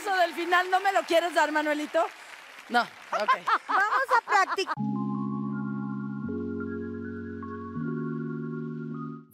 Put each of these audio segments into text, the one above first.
eso del final no me lo quieres dar, Manuelito? No, ok. Vamos a practicar.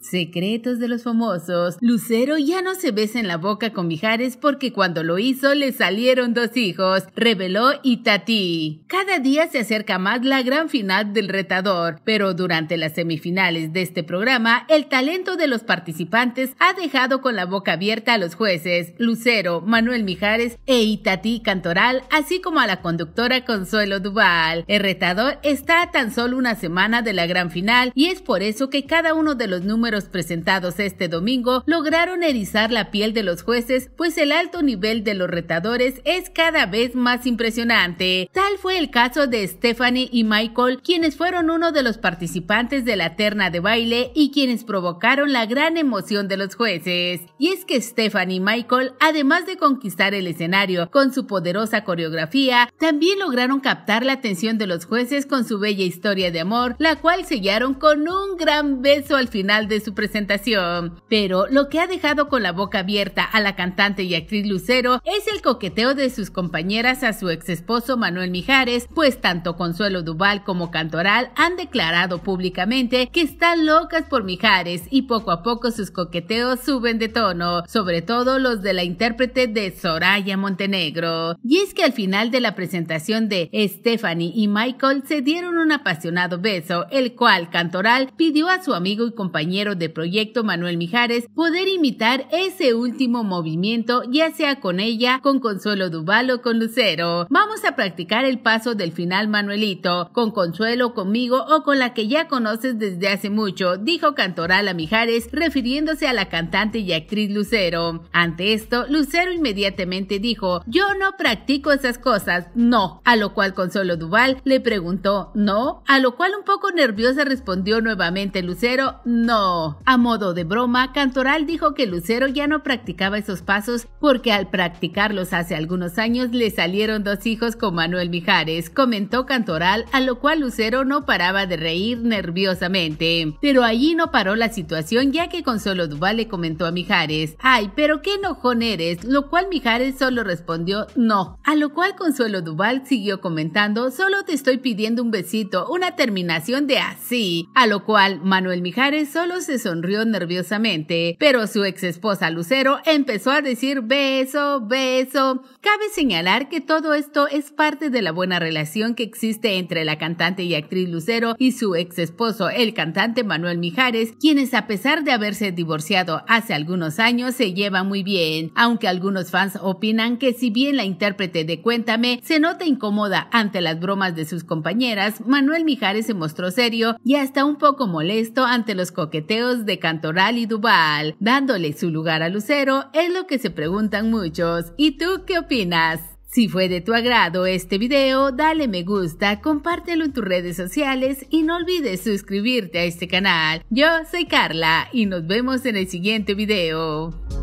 Secretos de los famosos. Lucero ya no se besa en la boca con Mijares porque cuando lo hizo le salieron dos hijos, reveló Itatí. Cada día se acerca más la gran final del retador, pero durante las semifinales de este programa, el talento de los participantes ha dejado con la boca abierta a los jueces Lucero, Manuel Mijares e Itatí Cantoral, así como a la conductora Consuelo Duval. El retador está a tan solo una semana de la gran final y es por eso que cada uno de los números presentados este domingo lograron erizar la piel de los jueces, pues el alto nivel de los retadores es cada vez más impresionante. Tal fue el caso de Stephanie y Michael, quienes fueron uno de los participantes de la terna de baile y quienes provocaron la gran emoción de los jueces. Y es que Stephanie y Michael, además de conquistar el escenario con su poderosa coreografía, también lograron captar la atención de los jueces con su bella historia de amor, la cual sellaron con un gran beso al final de su presentación. Pero lo que ha dejado con la boca abierta a la cantante y actriz Lucero es el coqueteo de sus compañeras a su ex esposo Manuel Mijares, pues tanto Consuelo Duval como Cantoral han declarado públicamente que están locas por Mijares y poco a poco sus coqueteos suben de tono, sobre todo los de la intérprete de Soraya Montenegro. Y es que al final de la presentación de Stephanie y Michael se dieron un apasionado beso, el cual Cantoral pidió a su amigo y compañero de proyecto Manuel Mijares, poder imitar ese último movimiento, ya sea con ella, con Consuelo Duval o con Lucero. Vamos a practicar el paso del final Manuelito, con Consuelo, conmigo o con la que ya conoces desde hace mucho, dijo Cantoral a Mijares, refiriéndose a la cantante y actriz Lucero. Ante esto, Lucero inmediatamente dijo, yo no practico esas cosas, no, a lo cual Consuelo Duval le preguntó, no, a lo cual un poco nerviosa respondió nuevamente Lucero, no. A modo de broma, Cantoral dijo que Lucero ya no practicaba esos pasos porque al practicarlos hace algunos años le salieron dos hijos con Manuel Mijares, comentó Cantoral, a lo cual Lucero no paraba de reír nerviosamente. Pero allí no paró la situación ya que Consuelo Duval le comentó a Mijares, ay, pero qué enojón eres, lo cual Mijares solo respondió no, a lo cual Consuelo Duval siguió comentando, solo te estoy pidiendo un besito, una terminación de así, a lo cual Manuel Mijares solo se sonrió nerviosamente, pero su ex esposa Lucero empezó a decir beso, beso. Cabe señalar que todo esto es parte de la buena relación que existe entre la cantante y actriz Lucero y su ex esposo, el cantante Manuel Mijares, quienes a pesar de haberse divorciado hace algunos años se llevan muy bien, aunque algunos fans opinan que si bien la intérprete de Cuéntame se nota incómoda ante las bromas de sus compañeras, Manuel Mijares se mostró serio y hasta un poco molesto ante los coqueteos de Cantoral y Duval, dándole su lugar a Lucero, es lo que se preguntan muchos. ¿Y tú qué opinas? Si fue de tu agrado este video, dale me gusta, compártelo en tus redes sociales y no olvides suscribirte a este canal. Yo soy Carla y nos vemos en el siguiente video.